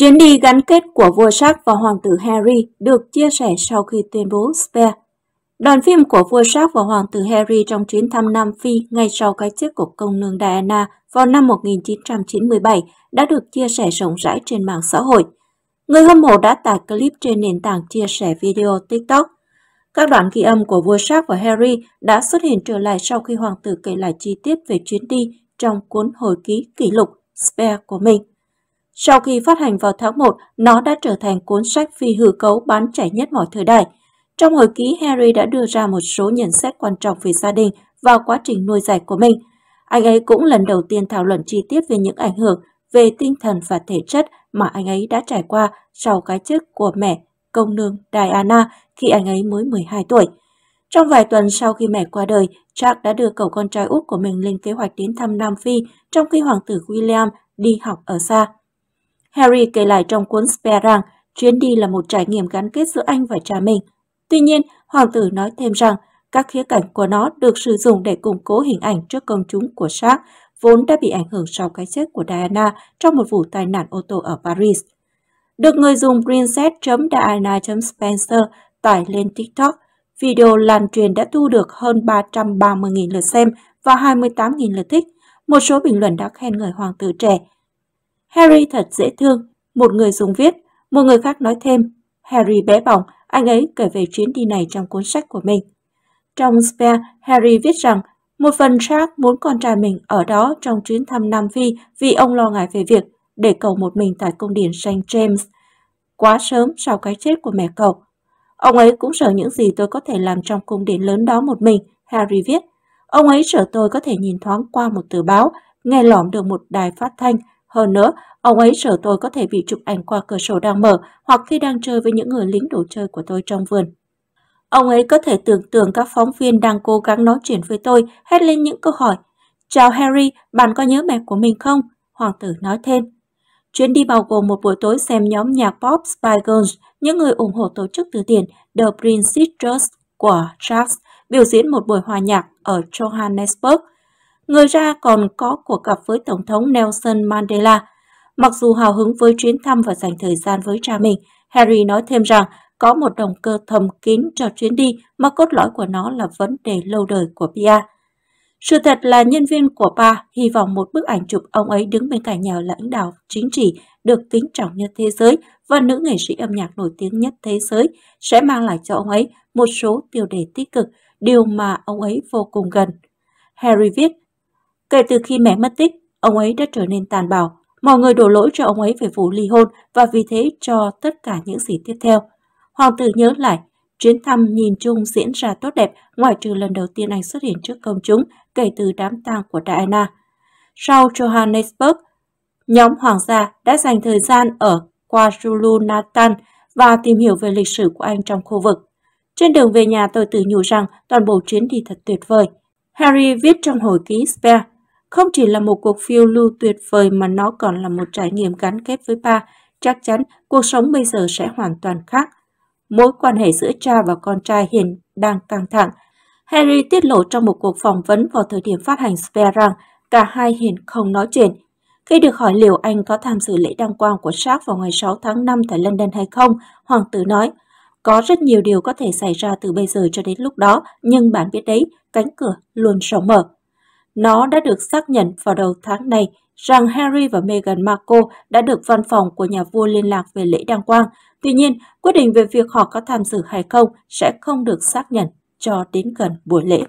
Chuyến đi gắn kết của vua Sắc và hoàng tử Harry được chia sẻ sau khi tuyên bố Spare. Đoàn phim của vua Sắc và hoàng tử Harry trong chuyến thăm Nam Phi ngay sau cái chết của công nương Diana vào năm 1997 đã được chia sẻ rộng rãi trên mạng xã hội. Người hâm mộ đã tải clip trên nền tảng chia sẻ video TikTok. Các đoạn ghi âm của vua Charles và Harry đã xuất hiện trở lại sau khi hoàng tử kể lại chi tiết về chuyến đi trong cuốn hồi ký kỷ lục Spare của mình. Sau khi phát hành vào tháng 1, nó đã trở thành cuốn sách phi hư cấu bán chạy nhất mọi thời đại. Trong hồi ký, Harry đã đưa ra một số nhận xét quan trọng về gia đình và quá trình nuôi dạy của mình. Anh ấy cũng lần đầu tiên thảo luận chi tiết về những ảnh hưởng về tinh thần và thể chất mà anh ấy đã trải qua sau cái chết của mẹ, công nương Diana khi anh ấy mới 12 tuổi. Trong vài tuần sau khi mẹ qua đời, Jack đã đưa cậu con trai út của mình lên kế hoạch đến thăm Nam Phi trong khi hoàng tử William đi học ở xa. Harry kể lại trong cuốn Spare rằng chuyến đi là một trải nghiệm gắn kết giữa anh và cha mình. Tuy nhiên, hoàng tử nói thêm rằng các khía cạnh của nó được sử dụng để củng cố hình ảnh trước công chúng của Shark, vốn đã bị ảnh hưởng sau cái chết của Diana trong một vụ tai nạn ô tô ở Paris. Được người dùng princess.diana.spencer tải lên TikTok, video lan truyền đã thu được hơn 330.000 lượt xem và 28.000 lượt thích. Một số bình luận đã khen người hoàng tử trẻ, Harry thật dễ thương, một người dùng viết, một người khác nói thêm. Harry bé bỏng, anh ấy kể về chuyến đi này trong cuốn sách của mình. Trong Spare, Harry viết rằng một phần Jack muốn con trai mình ở đó trong chuyến thăm Nam Phi vì ông lo ngại về việc để cầu một mình tại công điện St. James. Quá sớm sau cái chết của mẹ cậu. Ông ấy cũng sợ những gì tôi có thể làm trong cung điện lớn đó một mình, Harry viết. Ông ấy sợ tôi có thể nhìn thoáng qua một tờ báo, nghe lỏm được một đài phát thanh hơn nữa, ông ấy sợ tôi có thể bị chụp ảnh qua cửa sổ đang mở hoặc khi đang chơi với những người lính đồ chơi của tôi trong vườn. Ông ấy có thể tưởng tượng các phóng viên đang cố gắng nói chuyện với tôi, hét lên những câu hỏi. Chào Harry, bạn có nhớ mẹ của mình không? Hoàng tử nói thêm. Chuyến đi bao gồm một buổi tối xem nhóm nhạc pop Spice Girls, những người ủng hộ tổ chức từ thiện The Prince's Trust của Charles, biểu diễn một buổi hòa nhạc ở Johannesburg, Người ra còn có cuộc gặp với Tổng thống Nelson Mandela. Mặc dù hào hứng với chuyến thăm và dành thời gian với cha mình, Harry nói thêm rằng có một động cơ thầm kín cho chuyến đi mà cốt lõi của nó là vấn đề lâu đời của Pia. Sự thật là nhân viên của Pa hy vọng một bức ảnh chụp ông ấy đứng bên cạnh nhà lãnh đạo chính trị được kính trọng nhất thế giới và nữ nghệ sĩ âm nhạc nổi tiếng nhất thế giới sẽ mang lại cho ông ấy một số tiêu đề tích cực, điều mà ông ấy vô cùng gần. Harry viết Kể từ khi mẹ mất tích, ông ấy đã trở nên tàn bạo. Mọi người đổ lỗi cho ông ấy về vụ ly hôn và vì thế cho tất cả những gì tiếp theo. Hoàng tử nhớ lại, chuyến thăm nhìn chung diễn ra tốt đẹp ngoại trừ lần đầu tiên anh xuất hiện trước công chúng kể từ đám tang của Diana. Sau Johannesburg, nhóm hoàng gia đã dành thời gian ở KwaZulu-Natal và tìm hiểu về lịch sử của anh trong khu vực. Trên đường về nhà tôi tự nhủ rằng toàn bộ chuyến đi thật tuyệt vời. Harry viết trong hồi ký Spare, không chỉ là một cuộc phiêu lưu tuyệt vời mà nó còn là một trải nghiệm gắn kết với ba. Chắc chắn cuộc sống bây giờ sẽ hoàn toàn khác. Mối quan hệ giữa cha và con trai hiện đang căng thẳng. Harry tiết lộ trong một cuộc phỏng vấn vào thời điểm phát hành Spare rằng cả hai hiện không nói chuyện. Khi được hỏi liệu anh có tham dự lễ đăng quang của Shark vào ngày 6 tháng 5 tại London hay không, hoàng tử nói, có rất nhiều điều có thể xảy ra từ bây giờ cho đến lúc đó, nhưng bạn biết đấy, cánh cửa luôn rộng mở. Nó đã được xác nhận vào đầu tháng này rằng Harry và Meghan Markle đã được văn phòng của nhà vua liên lạc về lễ đăng quang. Tuy nhiên, quyết định về việc họ có tham dự hay không sẽ không được xác nhận cho đến gần buổi lễ.